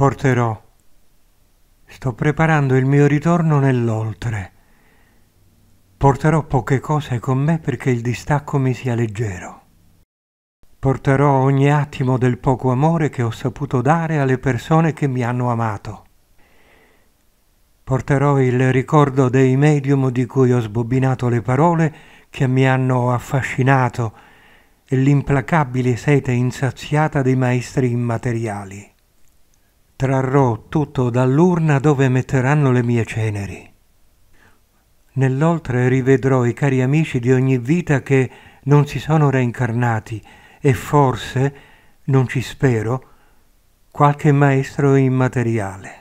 porterò. Sto preparando il mio ritorno nell'oltre. Porterò poche cose con me perché il distacco mi sia leggero. Porterò ogni attimo del poco amore che ho saputo dare alle persone che mi hanno amato. Porterò il ricordo dei medium di cui ho sbobbinato le parole che mi hanno affascinato e l'implacabile sete insaziata dei maestri immateriali trarrò tutto dall'urna dove metteranno le mie ceneri. Nell'oltre rivedrò i cari amici di ogni vita che non si sono reincarnati e forse, non ci spero, qualche maestro immateriale.